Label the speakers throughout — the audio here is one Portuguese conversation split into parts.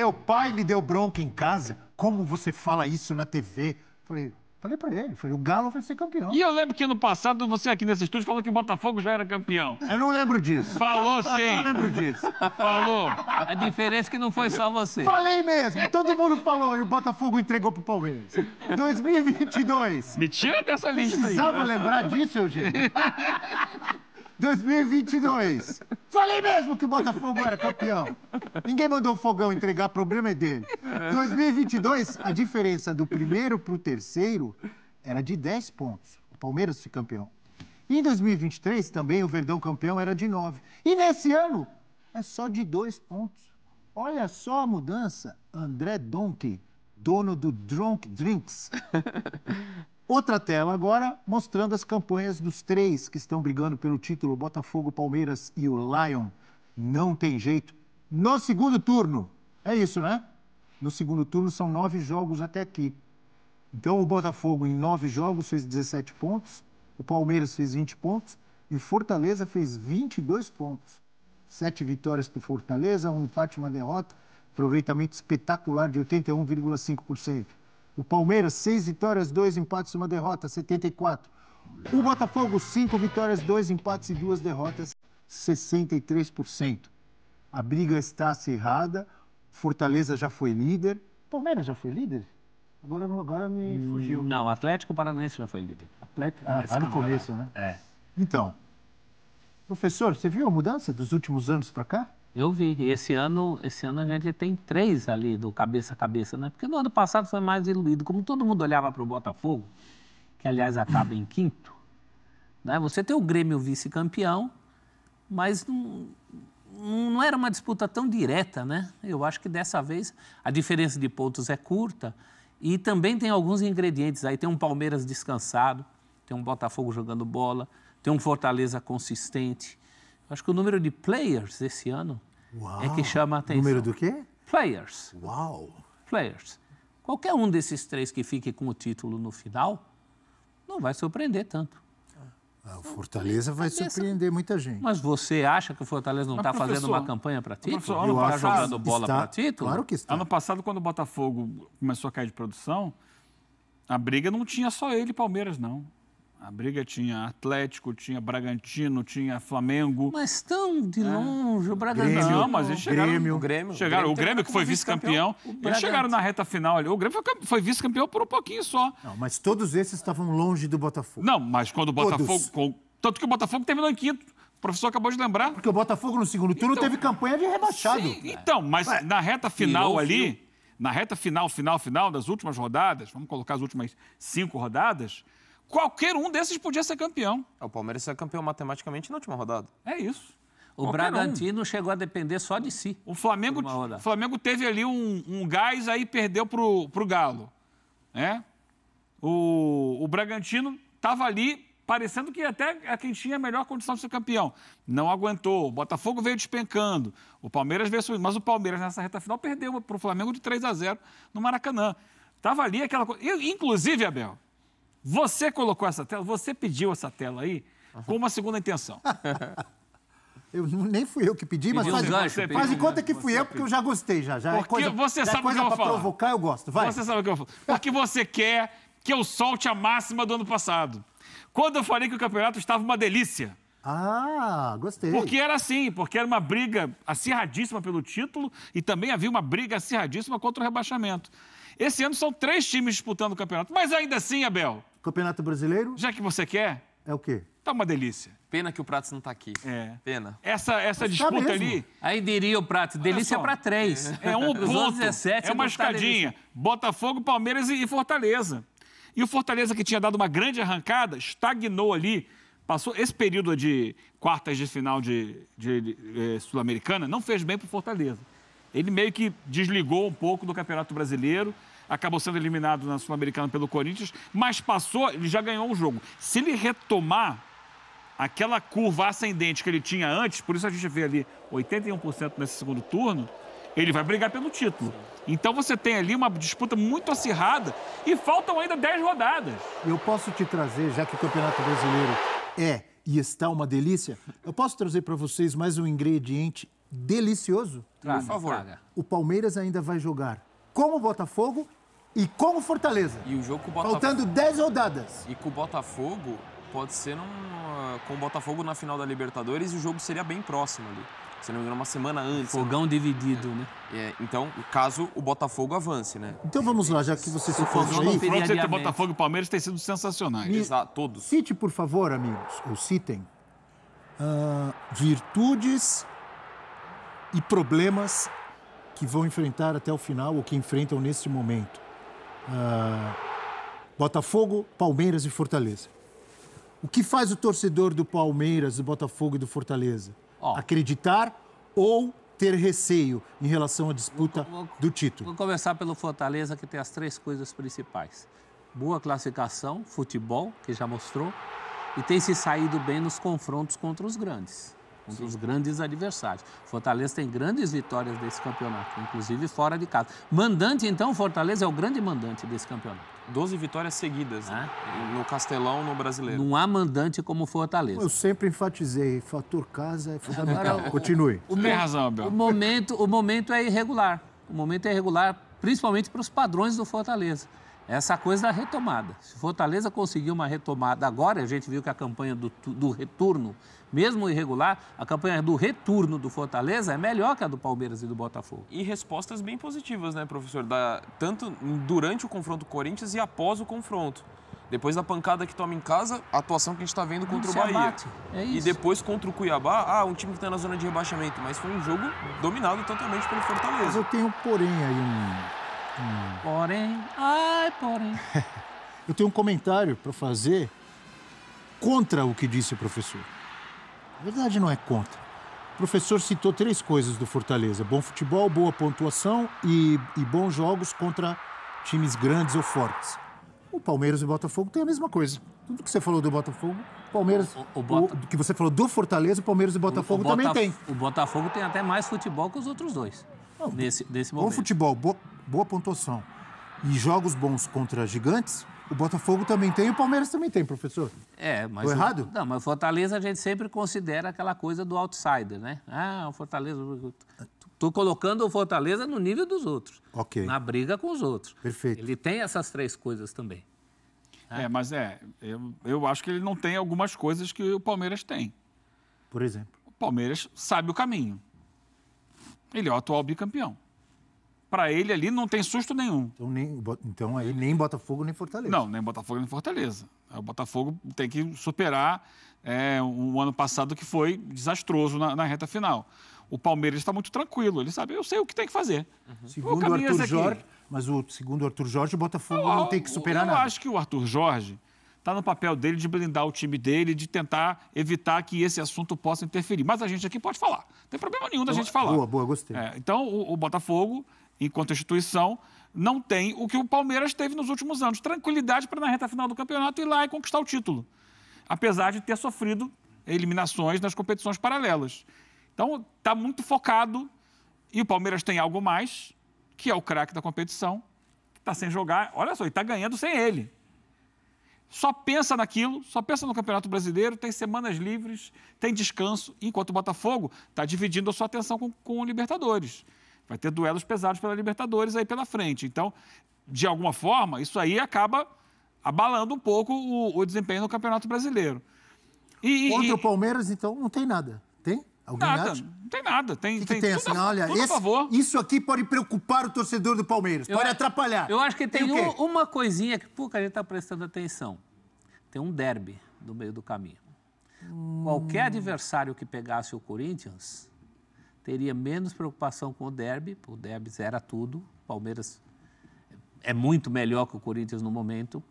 Speaker 1: Meu é, pai me deu bronca em casa. Como você fala isso na TV? Falei, falei pra ele, falei, o Galo vai ser campeão.
Speaker 2: E eu lembro que ano passado você aqui nesse estúdio falou que o Botafogo já era campeão. Eu
Speaker 1: não lembro disso. Falou sim. Eu não lembro disso.
Speaker 2: Falou. A diferença é que não foi só
Speaker 3: você.
Speaker 1: Falei mesmo, todo mundo falou e o Botafogo entregou pro Palmeiras. 2022. Me tira dessa lista aí. Precisava lembrar disso, Eugênio. 2022. Falei mesmo que o Botafogo era campeão. Ninguém mandou o Fogão entregar, problema é dele. 2022, a diferença do primeiro para o terceiro era de 10 pontos. O Palmeiras foi campeão. E em 2023, também, o Verdão campeão era de 9. E nesse ano, é só de 2 pontos. Olha só a mudança. André Donkey, dono do Drunk Drinks, Outra tela agora mostrando as campanhas dos três que estão brigando pelo título: Botafogo, Palmeiras e o Lion. Não tem jeito. No segundo turno, é isso, né? No segundo turno são nove jogos até aqui. Então o Botafogo em nove jogos fez 17 pontos, o Palmeiras fez 20 pontos e o Fortaleza fez 22 pontos. Sete vitórias para o Fortaleza, um empate, uma derrota, aproveitamento espetacular de 81,5%. O Palmeiras, seis vitórias, dois empates, e uma derrota, 74. O Botafogo, cinco vitórias, dois empates e duas derrotas, 63%. A briga está acirrada, Fortaleza já foi líder. Palmeiras já foi líder? Agora, agora
Speaker 3: me hum, fugiu. Não, Atlético
Speaker 1: Paranaense já foi líder. Atlético, ah, é tá no começo, né? É. Então, professor, você viu a mudança dos últimos anos para cá?
Speaker 3: Eu vi. Esse ano, esse ano a gente tem três ali do cabeça a cabeça, né? Porque no ano passado foi mais diluído. Como todo mundo olhava para o Botafogo, que aliás acaba em quinto, né? Você tem o Grêmio vice-campeão, mas não, não era uma disputa tão direta, né? Eu acho que dessa vez a diferença de pontos é curta e também tem alguns ingredientes. Aí tem um Palmeiras descansado, tem um Botafogo jogando bola, tem um Fortaleza consistente Acho que o número de players esse ano Uau. é que chama a atenção. Número do quê? Players. Uau! Players. Qualquer um desses três que fique com o título no final não vai surpreender tanto. Ah, o Fortaleza vai surpreender muita gente. Mas você acha que o Fortaleza não está fazendo uma campanha para título? Não está jogando bola para título? Claro
Speaker 2: que está. Ano passado, quando o Botafogo começou a cair de produção, a briga não tinha só ele e Palmeiras, não. A briga tinha Atlético, tinha Bragantino, tinha Flamengo.
Speaker 3: Mas tão de é. longe, o Bragantino. Grêmio, mas eles chegaram. Grêmio,
Speaker 2: o Grêmio. Chegaram, o Grêmio, o Grêmio tá que foi vice-campeão. eles chegaram tá. na reta final ali. O Grêmio foi, foi vice-campeão por um pouquinho só.
Speaker 1: Não, mas todos esses estavam longe do Botafogo. Não, mas quando o Botafogo. Com,
Speaker 2: tanto que o Botafogo terminou em quinto. O professor
Speaker 1: acabou de lembrar. Porque o Botafogo no segundo turno então, teve campanha de rebaixado. Sim, então,
Speaker 2: mas é. na reta final ali, na reta final, final, final das últimas rodadas, vamos colocar as últimas cinco rodadas, Qualquer um desses podia ser campeão. É, o Palmeiras é campeão matematicamente na última rodada. É isso. O Qualquer Bragantino um. chegou a depender só de si. O Flamengo, o Flamengo teve ali um, um gás, aí perdeu pro, pro Galo. Né? O, o Bragantino estava ali parecendo que até a quem tinha a melhor condição de ser campeão. Não aguentou. O Botafogo veio despencando. O Palmeiras veio subindo. Mas o Palmeiras, nessa reta final, perdeu para o Flamengo de 3 a 0 no Maracanã. Estava ali aquela coisa. Inclusive, Abel, você colocou essa tela, você pediu essa tela aí uhum. com uma segunda intenção.
Speaker 1: Eu, nem fui eu que pedi, mas faz, gancho, faz de conta que fui eu, porque eu já gostei já. já é porque é coisa, você é sabe o que eu vou falar. provocar, eu gosto. Vai. Você sabe o que eu vou
Speaker 2: falar. Porque você quer que eu solte a máxima do ano passado. Quando eu falei que o campeonato estava uma delícia.
Speaker 1: Ah, gostei. Porque
Speaker 2: era assim, porque era uma briga acirradíssima pelo título e também havia uma briga acirradíssima contra o rebaixamento. Esse ano são três times disputando o campeonato. Mas ainda assim, Abel, Campeonato Brasileiro? Já que você quer. É o quê? Tá uma delícia. Pena que o Pratos não tá aqui. É. Pena. Essa, essa tá disputa tá ali. Aí diria o Pratos, delícia para três. É, é um ponto. 17, é uma tá escadinha. Botafogo, Palmeiras e Fortaleza. E o Fortaleza, que tinha dado uma grande arrancada, estagnou ali. Passou esse período de quartas de final de, de, de, de é, Sul-Americana, não fez bem pro Fortaleza. Ele meio que desligou um pouco do Campeonato Brasileiro acabou sendo eliminado na Sul-Americana pelo Corinthians, mas passou, ele já ganhou um jogo. Se ele retomar aquela curva ascendente que ele tinha antes, por isso a gente vê ali 81% nesse segundo turno, ele vai brigar pelo título. Então você tem ali uma disputa muito acirrada e faltam ainda 10 rodadas. Eu
Speaker 1: posso te trazer, já que o Campeonato Brasileiro é e está uma delícia, eu posso trazer para vocês mais um ingrediente delicioso? Traga, Por favor. Traga. O Palmeiras ainda vai jogar como o Botafogo e com o Fortaleza. E o jogo com o Botafogo. Faltando 10 rodadas.
Speaker 4: E com o Botafogo, pode ser num, ah, com o Botafogo na final da Libertadores e o jogo seria bem próximo ali. Se não me engano, uma semana antes. Né? Fogão dividido, né? é. né? É, então, caso o Botafogo avance, né?
Speaker 1: Então vamos lá, já que você se faz aí... O confronto entre Botafogo
Speaker 4: e Palmeiras tem sido
Speaker 1: sensacionais. Me... Exato, todos. Cite, por favor, amigos, ou citem, uh, virtudes e problemas que vão enfrentar até o final ou que enfrentam neste momento uh, Botafogo, Palmeiras e Fortaleza. O que faz o torcedor do Palmeiras, do Botafogo e do Fortaleza? Oh. Acreditar ou ter receio em relação à disputa vou, vou, do
Speaker 3: título? Vou começar pelo Fortaleza, que tem as três coisas principais: boa classificação, futebol, que já mostrou, e tem se saído bem nos confrontos contra os grandes um dos grandes adversários. Fortaleza tem grandes vitórias desse campeonato, inclusive fora de casa. Mandante, então, Fortaleza é o grande mandante desse campeonato. 12 vitórias seguidas né?
Speaker 4: É. no Castelão, no Brasileiro. Não
Speaker 3: há mandante
Speaker 4: como Fortaleza. Eu
Speaker 3: sempre enfatizei, fator casa é fundamental. Continue. O, Tem razão, Abel. O momento, o momento é irregular. O momento é irregular, principalmente para os padrões do Fortaleza essa coisa da retomada. Se Fortaleza conseguir uma retomada agora, a gente viu que a campanha do, do retorno, mesmo irregular, a campanha do retorno do Fortaleza é melhor que a do Palmeiras e do Botafogo.
Speaker 4: E respostas bem positivas, né, professor? Da, tanto durante o confronto Corinthians e após o confronto. Depois da pancada que toma em casa, a atuação que a gente está vendo contra o Bahia. É e depois contra o Cuiabá, ah, um time que está na zona de rebaixamento. Mas foi um jogo dominado totalmente pelo Fortaleza. Mas eu
Speaker 1: tenho, porém, aí um Hum. Porém,
Speaker 3: ai, porém.
Speaker 1: Eu tenho um comentário para fazer contra o que disse o professor. Na verdade, não é contra. O professor citou três coisas do Fortaleza: bom futebol, boa pontuação e, e bons jogos contra times grandes ou fortes. O Palmeiras e o Botafogo têm a mesma coisa. Tudo que você falou do Botafogo, Palmeiras, o, o, Bota... o que você falou do Fortaleza, o Palmeiras e o Botafogo o, também tem.
Speaker 3: O Botafogo tem até mais futebol que os outros dois. Não, nesse, nesse
Speaker 1: momento. Bom futebol, bo boa pontuação e jogos bons contra gigantes, o Botafogo também tem e o Palmeiras também tem, professor.
Speaker 3: É, mas. Tô errado? não, mas o Fortaleza a gente sempre considera aquela coisa do outsider, né? Ah, o Fortaleza. Estou colocando o Fortaleza no nível dos outros.
Speaker 2: Ok. Na briga com os outros. Perfeito. Ele tem essas três coisas também. É, mas é. Eu, eu acho que ele não tem algumas coisas que o Palmeiras tem. Por exemplo. O Palmeiras sabe o caminho. Ele é o atual bicampeão para ele ali não tem susto nenhum. Então, nem, então aí nem Botafogo nem Fortaleza. Não, nem Botafogo nem Fortaleza. É, o Botafogo tem que superar é, o ano passado que foi desastroso na, na reta final. O Palmeiras está muito tranquilo, ele sabe, eu sei o que tem que fazer. Uhum.
Speaker 1: Segundo o Arthur Jorge, mas o segundo o Arthur Jorge, o Botafogo eu, não tem que superar eu nada. Eu acho que o Arthur Jorge
Speaker 2: está no papel dele de blindar o time dele, de tentar evitar que esse assunto possa interferir. Mas a gente aqui pode falar. Não tem problema nenhum da então, gente falar. Boa, boa, gostei. É, então, o, o Botafogo enquanto instituição, não tem o que o Palmeiras teve nos últimos anos: tranquilidade para na reta final do campeonato ir lá e conquistar o título, apesar de ter sofrido eliminações nas competições paralelas. Então, está muito focado e o Palmeiras tem algo mais, que é o craque da competição, que está sem jogar. Olha só, e está ganhando sem ele. Só pensa naquilo, só pensa no Campeonato Brasileiro, tem semanas livres, tem descanso, enquanto o Botafogo está dividindo a sua atenção com, com o Libertadores. Vai ter duelos pesados pela Libertadores aí pela frente. Então, de alguma forma, isso aí acaba abalando um pouco
Speaker 1: o, o desempenho no Campeonato Brasileiro. E, Contra e, o Palmeiras, então, não tem nada. Tem? Alguém nada, acha? não tem nada. Tem, que que tem assim, olha, esse, isso aqui pode preocupar o torcedor do Palmeiras, eu pode acho, atrapalhar. Eu acho que tem, tem um,
Speaker 3: uma coisinha que pô, a gente está prestando atenção. Tem um derby no meio do caminho. Hum. Qualquer adversário que pegasse o Corinthians teria menos preocupação com o derby, o derby era tudo, o Palmeiras é muito melhor que o Corinthians no momento,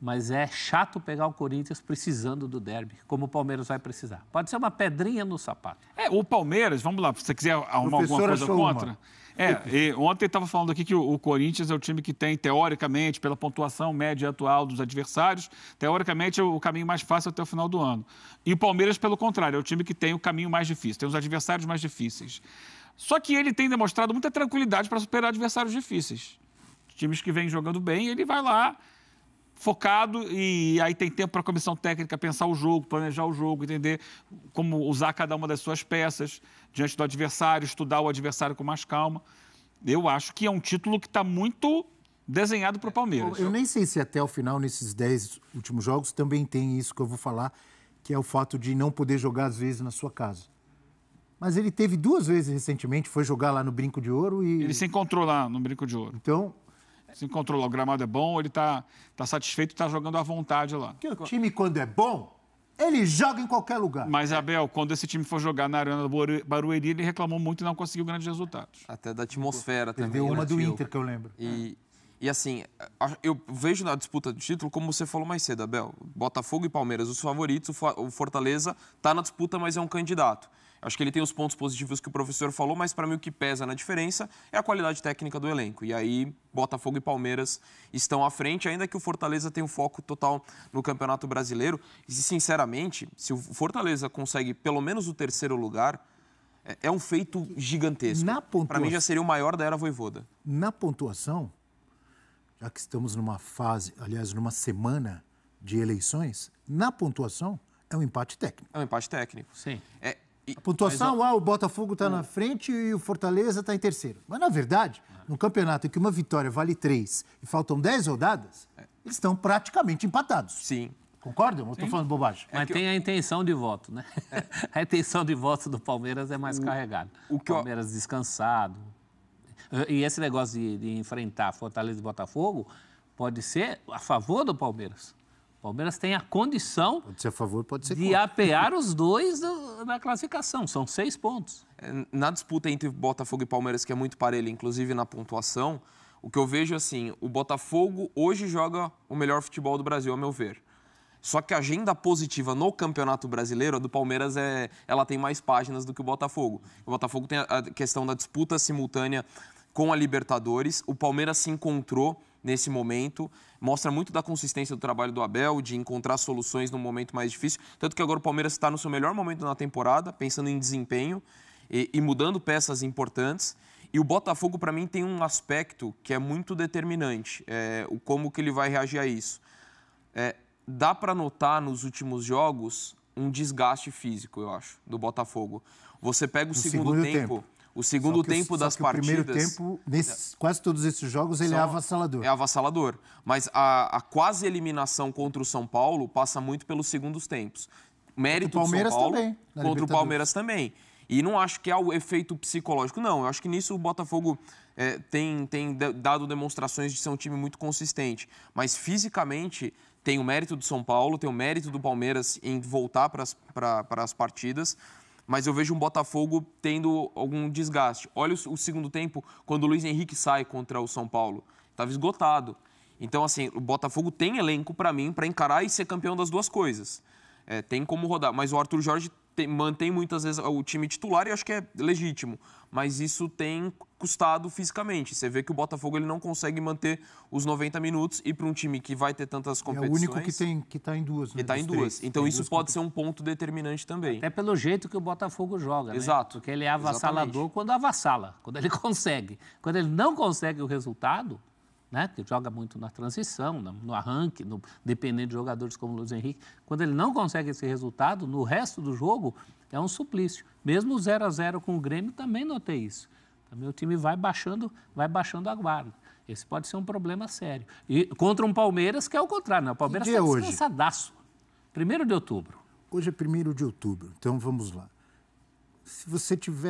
Speaker 3: mas é chato pegar o Corinthians precisando do derby, como o Palmeiras vai precisar. Pode ser uma pedrinha no
Speaker 2: sapato. É, o Palmeiras, vamos lá, se você quiser arrumar Professora alguma coisa contra. Uma. É, ontem estava falando aqui que o, o Corinthians é o time que tem, teoricamente, pela pontuação média atual dos adversários, teoricamente é o caminho mais fácil até o final do ano. E o Palmeiras, pelo contrário, é o time que tem o caminho mais difícil, tem os adversários mais difíceis. Só que ele tem demonstrado muita tranquilidade para superar adversários difíceis. Times que vêm jogando bem, ele vai lá, focado e aí tem tempo para a comissão técnica pensar o jogo, planejar o jogo, entender como usar cada uma das suas peças diante do adversário, estudar o adversário com mais calma. Eu acho que é um título que está muito desenhado para o Palmeiras. Eu, eu
Speaker 1: nem sei se até o final, nesses dez últimos jogos, também tem isso que eu vou falar, que é o fato de não poder jogar às vezes na sua casa. Mas ele teve duas vezes recentemente, foi jogar lá no Brinco de Ouro e. Ele se
Speaker 2: encontrou lá no Brinco de Ouro. Então, se encontrou lá, o gramado é bom, ele está tá satisfeito, está jogando à vontade lá.
Speaker 1: Que o time, quando é bom, ele joga em qualquer lugar.
Speaker 2: Mas, Abel, quando esse time for
Speaker 4: jogar na Arena do Barueri, ele reclamou muito e não conseguiu grandes resultados. Até da atmosfera Perdeu também. Perdeu uma né, do Inter, que eu lembro. E, e assim, eu vejo na disputa do título, como você falou mais cedo, Abel, Botafogo e Palmeiras, os favoritos, o Fortaleza está na disputa, mas é um candidato. Acho que ele tem os pontos positivos que o professor falou, mas para mim o que pesa na diferença é a qualidade técnica do elenco. E aí Botafogo e Palmeiras estão à frente, ainda que o Fortaleza tenha um foco total no Campeonato Brasileiro. E sinceramente, se o Fortaleza consegue pelo menos o terceiro lugar, é, é um feito gigantesco. Pontua... Para mim já seria o maior da era Voivoda.
Speaker 1: Na pontuação, já que estamos numa fase, aliás, numa semana de eleições, na pontuação é um empate técnico.
Speaker 4: É um empate técnico. Sim. É,
Speaker 1: a pontuação, ah, o Botafogo está na frente e o Fortaleza está em terceiro. Mas, na verdade, ah. no campeonato em que uma vitória vale três e faltam dez rodadas, é. eles estão praticamente empatados. Sim. Concordam? Eu estou falando bobagem?
Speaker 3: É mas é tem eu... a intenção de voto, né? É. A intenção de voto do Palmeiras é mais o... carregada. O que Palmeiras eu... descansado. E esse negócio de, de enfrentar Fortaleza e Botafogo pode ser a favor do Palmeiras.
Speaker 4: O Palmeiras tem a condição pode ser a favor, pode ser de contra. apear os dois na classificação. São seis pontos. É, na disputa entre Botafogo e Palmeiras, que é muito parelha, inclusive na pontuação, o que eu vejo assim, o Botafogo hoje joga o melhor futebol do Brasil, a meu ver. Só que a agenda positiva no Campeonato Brasileiro, a do Palmeiras, é, ela tem mais páginas do que o Botafogo. O Botafogo tem a questão da disputa simultânea com a Libertadores. O Palmeiras se encontrou nesse momento. Mostra muito da consistência do trabalho do Abel, de encontrar soluções num momento mais difícil. Tanto que agora o Palmeiras está no seu melhor momento na temporada, pensando em desempenho e, e mudando peças importantes. E o Botafogo, para mim, tem um aspecto que é muito determinante, é, o como que ele vai reagir a isso. É, dá para notar nos últimos jogos um desgaste físico, eu acho, do Botafogo. Você pega o segundo, segundo, tempo, tempo o segundo que, tempo das partidas. O primeiro tempo,
Speaker 1: é. quase todos esses jogos, ele é
Speaker 4: avassalador. É avassalador. Mas a, a quase eliminação contra o São Paulo passa muito pelos segundos tempos. Mérito contra o Palmeiras Paulo, também. Contra o Palmeiras também. E não acho que há é o efeito psicológico, não. Eu acho que nisso o Botafogo é, tem, tem dado demonstrações de ser um time muito consistente. Mas fisicamente, tem o mérito do São Paulo, tem o mérito do Palmeiras em voltar para as partidas mas eu vejo um Botafogo tendo algum desgaste. Olha o, o segundo tempo, quando o Luiz Henrique sai contra o São Paulo. Estava esgotado. Então, assim, o Botafogo tem elenco para mim para encarar e ser campeão das duas coisas. É, tem como rodar, mas o Arthur Jorge tem, mantém muitas vezes o time titular e acho que é legítimo, mas isso tem custado fisicamente. Você vê que o Botafogo ele não consegue manter os 90 minutos e para um time que vai ter tantas competições. É o único que
Speaker 1: tem que está em duas. Né? Que está em duas. Três. Então tem isso duas
Speaker 4: pode ser um ponto determinante também. Até pelo jeito que o Botafogo
Speaker 3: joga. Né? Exato. Né? Porque ele é avassalador Exatamente. quando avassala, quando ele consegue. Quando ele não consegue o resultado, né? que joga muito na transição, no arranque, no, dependendo de jogadores como o Luiz Henrique. Quando ele não consegue esse resultado, no resto do jogo é um suplício. Mesmo 0 a 0 com o Grêmio, também notei isso. Também o time vai baixando, vai baixando a guarda. Esse pode ser um problema sério. E contra um Palmeiras que é o contrário, né? O Palmeiras está é
Speaker 1: descansadaço. Primeiro de outubro. Hoje é primeiro de outubro, então vamos lá. Se você tiver